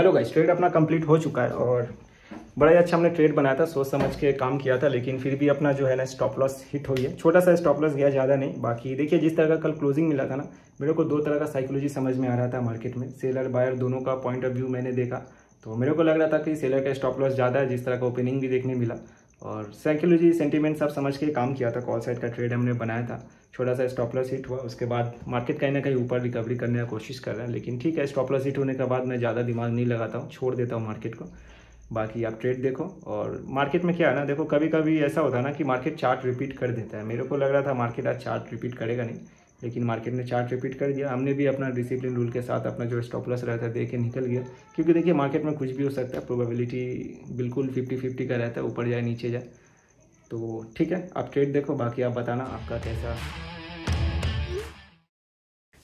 hello guys trade अपना complete हो चुका है और बड़ा ही अच्छा हमने ट्रेड बनाया था सोच समझ के काम किया था लेकिन फिर भी अपना जो है ना स्टॉप लॉस हिट हुई है छोटा सा स्टॉप लॉस गया ज़्यादा नहीं बाकी देखिए जिस तरह का कल क्लोजिंग मिला था ना मेरे को दो तरह का साइकोलॉजी समझ में आ रहा था मार्केट में सेलर बायर दोनों का पॉइंट ऑफ व्यू मैंने देखा तो मेरे को लग रहा था कि सेलर का स्टॉप लॉस ज़्यादा है जिस तरह का ओपनिंग भी देखने मिला और साइकोलॉजी सेंटीमेंट्स आप समझ के काम किया था कॉल साइड का ट्रेड हमने बनाया था छोटा सा स्टॉपलस हिट हुआ उसके बाद मार्केट कहीं ना कहीं ऊपर रिकवरी करने का कोशिश कर रहा है लेकिन ठीक है स्टॉपलस हिट होने के बाद मैं ज़्यादा दिमाग नहीं लगाता हूँ छोड़ देता हूँ मार्केट को बाकी आप ट्रेड देखो और मार्केट में क्या है ना देखो कभी कभी ऐसा होता है ना कि मार्केट चार्ट रिपीट कर देता है मेरे को लग रहा था मार्केट आज चार्ट रिपीट करेगा नहीं लेकिन मार्केट ने चार्ट रिपीट कर दिया हमने भी अपना डिसिप्लिन रूल के साथ अपना जो स्टॉप लॉस रहता है देख के निकल गया क्योंकि देखिए मार्केट में कुछ भी हो सकता है प्रोबेबिलिटी बिल्कुल फिफ्टी फिफ्टी का रहता है ऊपर जाए नीचे जाए तो ठीक है आप ट्रेड देखो बाकी आप बताना आपका कैसा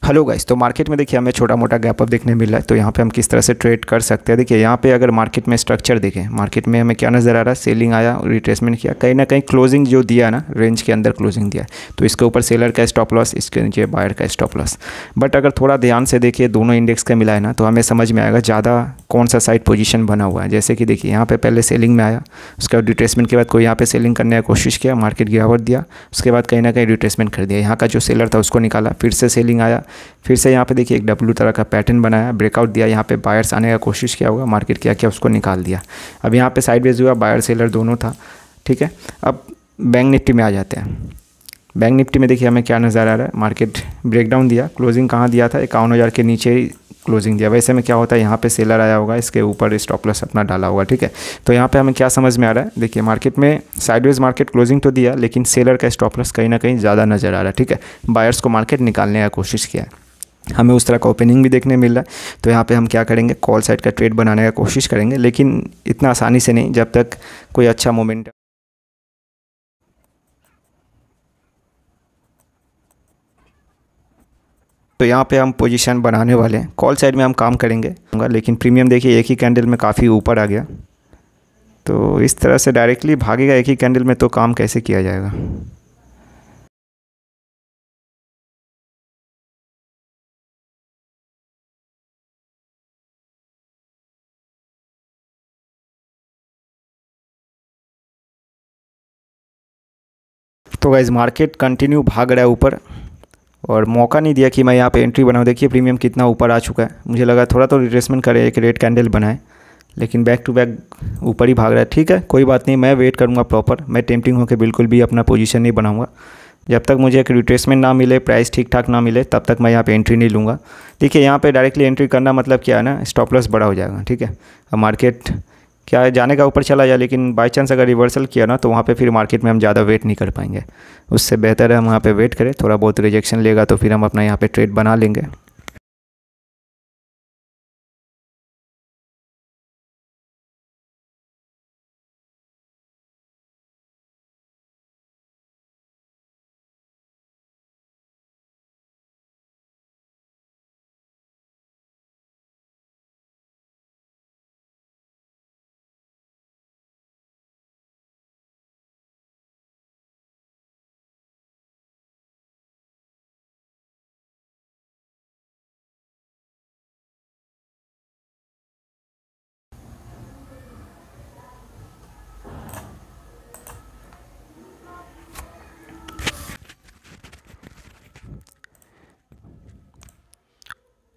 हेलो गाइस तो मार्केट में देखिए हमें छोटा मोटा गैप अप देखने मिल रहा है तो यहाँ पे हम किस तरह से ट्रेड कर सकते हैं देखिए यहाँ पे अगर मार्केट में स्ट्रक्चर देखें मार्केट में हमें क्या नज़र आ रहा है सेलिंग आया रिट्रेसमेंट किया कहीं ना कहीं क्लोजिंग जो दिया ना रेंज के अंदर क्लोजिंग दिया तो इसके ऊपर सेलर का स्टॉप लॉस इसके नीचे बायर का स्टॉप लॉस बट अगर थोड़ा ध्यान से देखिए दोनों इंडेक्स का मिला है ना तो हमें समझ में आएगा ज़्यादा कौन सा साइड पोजीशन बना हुआ है जैसे कि देखिए यहाँ पे पहले सेलिंग में आया उसके बाद रिट्रेसमेंट के बाद कोई यहाँ पे सेलिंग करने की कोशिश किया मार्केट गिरावट दिया उसके बाद कहीं ना कहीं रिट्रेसमेंट कर दिया यहाँ का जो सेलर था उसको निकाला फिर से सेलिंग आया फिर से यहाँ पे देखिए एक डब्लू तरह का पैटर्न बनाया ब्रेकआउट दिया यहाँ पे बायर्स आने का कोशिश किया हुआ मार्केट क्या किया उसको निकाल दिया अब यहाँ पर साइडवेज हुआ बायर सेलर दोनों था ठीक है अब बैंक निफ्टी में आ जाते हैं बैंक निफ्टी में देखिए हमें क्या नज़र आ रहा है मार्केट ब्रेकडाउन दिया क्लोजिंग कहाँ दिया था इक्यावन हज़ार के नीचे ही क्लोजिंग दिया वैसे में क्या होता है यहाँ पे सेलर आया होगा इसके ऊपर स्टॉप लॉस अपना डाला होगा ठीक है तो यहाँ पे हमें क्या समझ में आ रहा है देखिए मार्केट में साइडवेज मार्केट क्लोजिंग तो दिया लेकिन सेलर का स्टॉप लॉस कहीं ना कहीं ज़्यादा नज़र आ रहा है ठीक है बायर्स को मार्केट निकालने का कोशिश किया है हमें उस तरह का ओपनिंग भी देखने मिल रहा है तो यहाँ पे हम क्या करेंगे कॉल साइड का ट्रेड बनाने का कोशिश करेंगे लेकिन इतना आसानी से नहीं जब तक कोई अच्छा मोमेंट तो यहाँ पे हम पोजीशन बनाने वाले हैं कॉल साइड में हम काम करेंगे लेकिन प्रीमियम देखिए एक ही कैंडल में काफ़ी ऊपर आ गया तो इस तरह से डायरेक्टली भागेगा एक ही कैंडल में तो काम कैसे किया जाएगा तो गाइज मार्केट कंटिन्यू भाग रहा है ऊपर और मौका नहीं दिया कि मैं यहाँ पे एंट्री बनाऊँ देखिए प्रीमियम कितना ऊपर आ चुका है मुझे लगा थोड़ा तो रिट्रेसमेंट करे एक रेड कैंडल बनाए लेकिन बैक टू बैक ऊपर ही भाग रहा है ठीक है कोई बात नहीं मैं वेट करूँगा प्रॉपर मैं टेम्पटिंग होकर बिल्कुल भी अपना पोजीशन नहीं बनाऊँगा जब तक मुझे एक रिट्रेसमेंट ना मिले प्राइस ठीक ठाक ना मिले तब तक मैं यहाँ पे एंट्री नहीं लूँगा देखिए यहाँ पे डायरेक्टली एंट्री करना मतलब क्या है ना स्टॉप लॉस बड़ा हो जाएगा ठीक है अब मार्केट क्या जाने का ऊपर चला जाए लेकिन बाई चांस अगर रिवर्सल किया ना तो वहाँ पे फिर मार्केट में हम ज़्यादा वेट नहीं कर पाएंगे उससे बेहतर है हम वहाँ पे वेट करें थोड़ा बहुत रिजेक्शन लेगा तो फिर हम अपना यहाँ पे ट्रेड बना लेंगे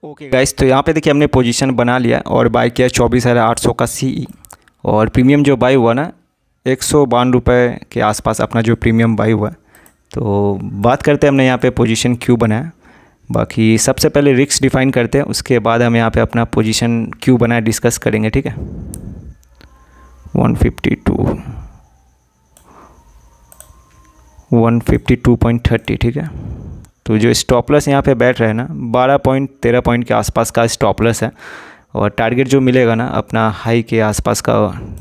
ओके okay गाइस तो यहाँ पे देखिए हमने पोजीशन बना लिया और बाई किया चौबीस हज़ार आठ सौ का सी और प्रीमियम जो बाई हुआ ना एक सौ बावन रुपये के आसपास अपना जो प्रीमियम बाई हुआ तो बात करते हैं हमने यहाँ पे पोजीशन क्यों बनाया बाकी सबसे पहले रिक्स डिफाइन करते हैं उसके बाद हम यहाँ पे अपना पोजीशन क्यों बनाया डिस्कस करेंगे ठीक है पॉइंट थर्टी ठीक है तो जो स्टॉपलस यहाँ पे बैठ रहे हैं ना बारह पॉइंट तेरह पॉइंट के आसपास का स्टॉपलस है और टारगेट जो मिलेगा ना अपना हाई के आसपास का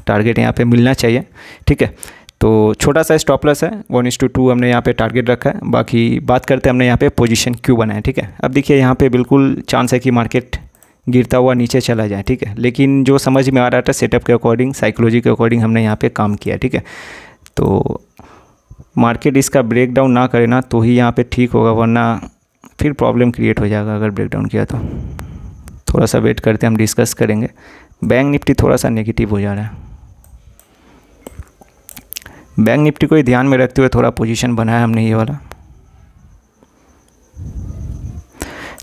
टारगेट यहाँ पे मिलना चाहिए ठीक है तो छोटा सा स्टॉपलस है वन इंस टू टू हमने यहाँ पे टारगेट रखा है बाकी बात करते हमने यहाँ पे पोजीशन क्यों बनाया ठीक है अब देखिए यहाँ पे बिल्कुल चांस है कि मार्केट गिरता हुआ नीचे चला जाए ठीक है लेकिन जो समझ में आ रहा था सेटअप के अकॉर्डिंग साइकोलॉजी के अकॉर्डिंग हमने यहाँ पर काम किया ठीक है तो मार्केट इसका ब्रेक डाउन ना करे ना तो ही यहाँ पे ठीक होगा वरना फिर प्रॉब्लम क्रिएट हो जाएगा अगर ब्रेक डाउन किया तो थोड़ा सा वेट करते हम डिस्कस करेंगे बैंक निफ्टी थोड़ा सा नेगेटिव हो जा रहा है बैंक निफ्टी को ही ध्यान में रखते हुए थोड़ा पोजीशन बनाया हमने ये वाला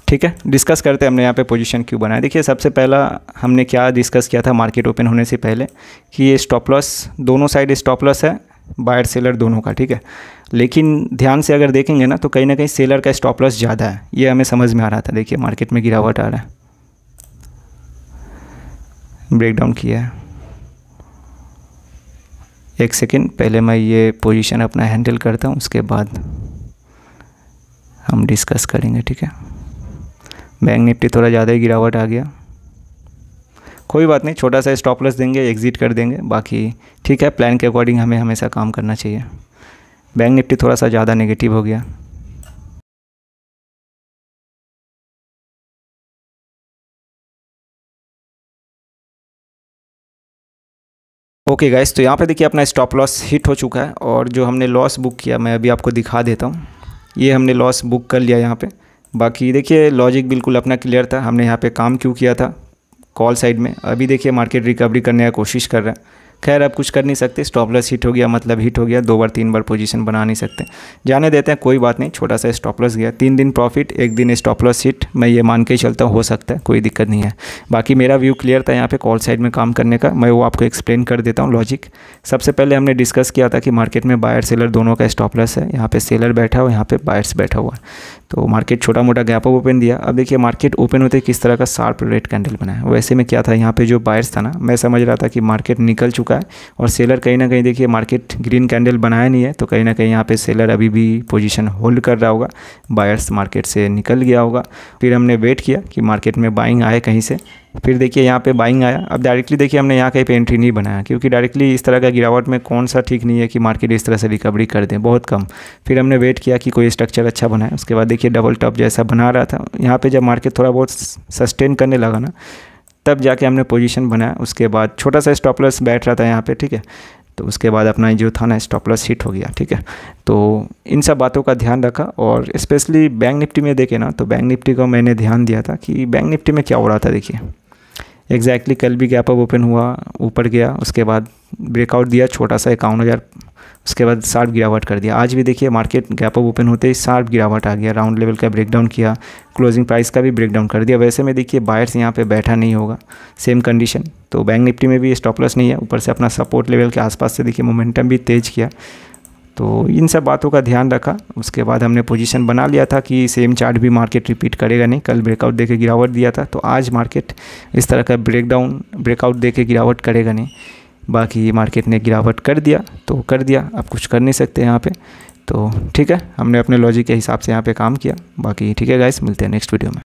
ठीक है डिस्कस करते हैं हमने यहाँ पे पोजीशन क्यों बनाया देखिए सबसे पहला हमने क्या डिस्कस किया था मार्केट ओपन होने से पहले कि ये स्टॉप लॉस दोनों साइड स्टॉप लॉस है बायर सेलर दोनों का ठीक है लेकिन ध्यान से अगर देखेंगे ना तो कहीं ना कहीं सेलर का स्टॉप लॉस ज़्यादा है ये हमें समझ में आ रहा था देखिए मार्केट में गिरावट आ रहा है ब्रेकडाउन किया है एक सेकेंड पहले मैं ये पोजीशन अपना हैंडल करता हूँ उसके बाद हम डिस्कस करेंगे ठीक है बैंक निफ्टी थोड़ा ज़्यादा ही गिरावट आ गया कोई बात नहीं छोटा सा स्टॉप लॉस देंगे एग्ज़िट कर देंगे बाकी ठीक है प्लान के अकॉर्डिंग हमें हमेशा काम करना चाहिए बैंक निफ्टी थोड़ा सा ज़्यादा नेगेटिव हो गया ओके गाइस तो यहाँ पे देखिए अपना स्टॉप लॉस हिट हो चुका है और जो हमने लॉस बुक किया मैं अभी आपको दिखा देता हूँ ये हमने लॉस बुक कर लिया यहाँ पे बाकी देखिए लॉजिक बिल्कुल अपना क्लियर था हमने यहाँ पे काम क्यों किया था कॉल साइड में अभी देखिए मार्केट रिकवरी करने का कोशिश कर रहा है खैर अब कुछ कर नहीं सकते स्टॉप लॉस हिट हो गया मतलब हिट हो गया दो बार तीन बार पोजीशन बना नहीं सकते जाने देते हैं कोई बात नहीं छोटा सा स्टॉप लॉस गया तीन दिन प्रॉफिट एक दिन स्टॉप लॉस हिट मैं ये मान के चलता हूँ हो सकता है कोई दिक्कत नहीं है बाकी मेरा व्यू क्लियर था यहाँ पर कॉल साइड में काम करने का मैं वो आपको एक्सप्लेन कर देता हूँ लॉजिक सबसे पहले हमने डिस्कस किया था कि मार्केट में बायर सेलर दोनों का स्टॉप लॉस है यहाँ पर सेलर बैठा हुआ यहाँ पर बायर्स बैठा हुआ तो मार्केट छोटा मोटा गैप ऑफ ओपन दिया अब देखिए मार्केट ओपन होते किस तरह का शार्प रेड कैंडल बनाया वैसे में क्या था यहाँ पर जो बायर्स था ना मैं समझ रहा था कि मार्केट निकल चुका सकता है और सेलर कहीं ना कहीं देखिए मार्केट ग्रीन कैंडल बनाया नहीं है तो कहीं ना कहीं यहाँ पे सेलर अभी भी पोजीशन होल्ड कर रहा होगा बायर्स मार्केट से निकल गया होगा फिर हमने वेट किया कि मार्केट में बाइंग आए कहीं से फिर देखिए यहाँ पे बाइंग आया अब डायरेक्टली देखिए हमने यहाँ कहीं पे एंट्री नहीं बनाया क्योंकि डायरेक्टली इस तरह का गिरावट में कौन सा ठीक नहीं है कि मार्केट इस तरह से रिकवरी कर दें बहुत कम फिर हमने वेट किया कि कोई स्ट्रक्चर अच्छा बनाए उसके बाद देखिए डबल टॉप जैसा बना रहा था यहाँ पर जब मार्केट थोड़ा बहुत सस्टेन करने लगा ना तब जाके हमने पोजीशन बनाया उसके बाद छोटा सा स्टॉपलस बैठ रहा था यहाँ पे ठीक है तो उसके बाद अपना जो था ना स्टॉपलस हिट हो गया ठीक है तो इन सब बातों का ध्यान रखा और स्पेशली बैंक निफ्टी में देखे ना तो बैंक निफ्टी का मैंने ध्यान दिया था कि बैंक निफ्टी में क्या हो रहा था देखिए एग्जैक्टली exactly कल भी गैप अप ओपन हुआ ऊपर गया उसके बाद ब्रेकआउट दिया छोटा सा इक्यावन हज़ार उसके बाद शार्प गिरावट कर दिया आज भी देखिए मार्केट गैप अप ओपन होते ही शार्प गिरावट आ गया राउंड लेवल का ब्रेकडाउन किया क्लोजिंग प्राइस का भी ब्रेकडाउन कर दिया वैसे में देखिए बायर्स यहाँ पे बैठा नहीं होगा सेम कंडीशन तो बैंक निफ्टी में भी स्टॉप लॉस नहीं है ऊपर से अपना सपोर्ट लेवल के आसपास से देखिए मोमेंटम भी तेज़ किया तो इन सब बातों का ध्यान रखा उसके बाद हमने पोजीशन बना लिया था कि सेम चार्ट भी मार्केट रिपीट करेगा नहीं कल ब्रेकआउट देके गिरावट दिया था तो आज मार्केट इस तरह का ब्रेकडाउन ब्रेकआउट दे के गिरावट करेगा नहीं बाकी मार्केट ने गिरावट कर दिया तो कर दिया अब कुछ कर नहीं सकते यहाँ पर तो ठीक है हमने अपने लॉजिक के हिसाब से यहाँ पर काम किया बाकी ठीक है गाइस मिलते हैं नेक्स्ट वीडियो में